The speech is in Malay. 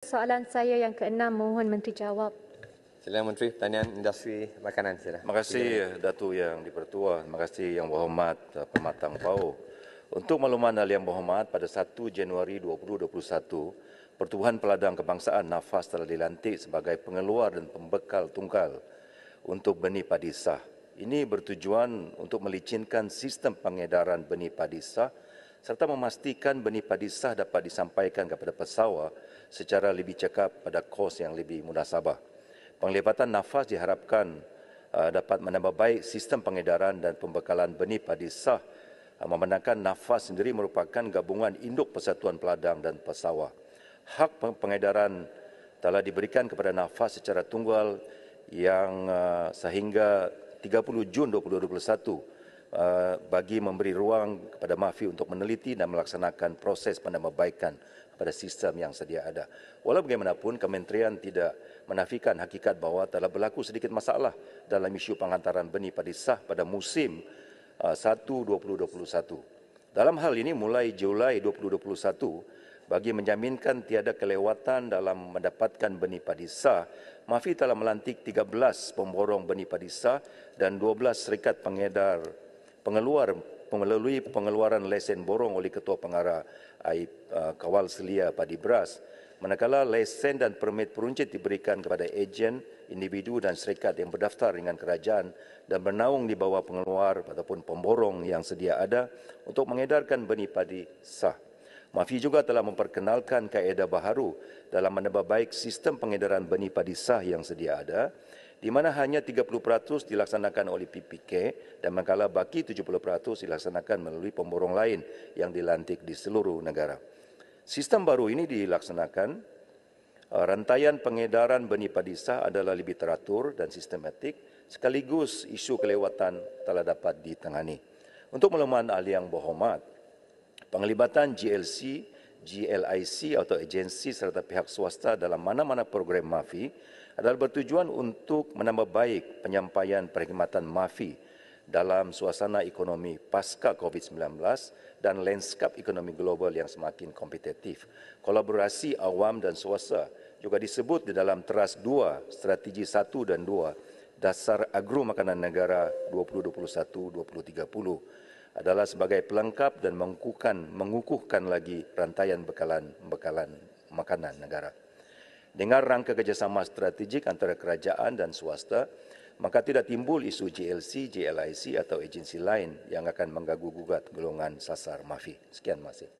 Soalan saya yang keenam mohon menteri jawab. Sila menteri pertanian industri makanan sila. Terima kasih eh, Datu yang dipertua. Terima kasih yang berhormat eh, pematang PAU. Untuk makluman yang berhormat pada 1 Januari 2021, Pertubuhan Peladang Kebangsaan Nafas telah dilantik sebagai pengeluar dan pembekal tunggal untuk benih padi sah. Ini bertujuan untuk melicinkan sistem pengedaran benih padi sah serta memastikan benih padi sah dapat disampaikan kepada pesawat secara lebih cekap pada kos yang lebih mudah sabah. Penglibatan nafas diharapkan uh, dapat menambah baik sistem pengedaran dan pembekalan benih padi sah uh, memenangkan nafas sendiri merupakan gabungan induk persatuan peladang dan pesawat. Hak pengedaran telah diberikan kepada nafas secara tunggal yang uh, sehingga 30 Jun 2021 Uh, bagi memberi ruang kepada mafi untuk meneliti dan melaksanakan proses penambahbaikan pada sistem yang sedia ada. Walau bagaimanapun, kementerian tidak menafikan hakikat bahawa telah berlaku sedikit masalah dalam isu penghantaran benih padi sah pada musim 1-2021. Uh, dalam hal ini, mulai Julai 2021, bagi menjaminkan tiada kelewatan dalam mendapatkan benih padi sah, Mafi telah melantik 13 pemborong benih padi sah dan 12 serikat pengedar pengeluar melalui pengeluaran lesen borong oleh Ketua Pengarah AIP uh, Kawal Selia Padi Beras manakala lesen dan permit peruncit diberikan kepada ejen, individu dan syarikat yang berdaftar dengan kerajaan dan bernaung di bawah pengeluar ataupun pemborong yang sedia ada untuk mengedarkan benih padi sah. Mafi juga telah memperkenalkan kaedah baharu dalam menebak baik sistem pengedaran benih padi sah yang sedia ada di mana hanya 30% dilaksanakan oleh PPK dan mengkala baki 70% dilaksanakan melalui pemborong lain yang dilantik di seluruh negara. Sistem baru ini dilaksanakan eh, rantaian pengedaran benih padisah adalah lebih teratur dan sistematik sekaligus isu kelewatan telah dapat ditangani. Untuk melemahkan ahli yang berhormat, penglibatan GLC GLIC atau agensi serta pihak swasta dalam mana-mana program MAFI adalah bertujuan untuk menambah baik penyampaian perkhidmatan MAFI dalam suasana ekonomi pasca COVID-19 dan landscape ekonomi global yang semakin kompetitif. Kolaborasi awam dan swasta juga disebut di dalam teras 2, strategi 1 dan 2, dasar agro makanan negara 2021-2030 adalah sebagai pelengkap dan mengukuhkan, mengukuhkan lagi rantaian bekalan-bekalan makanan negara. Dengan rangka kerjasama strategik antara kerajaan dan swasta, maka tidak timbul isu JLC, JLIC atau agensi lain yang akan mengganggu gugat golongan sasar mafia Sekian masih.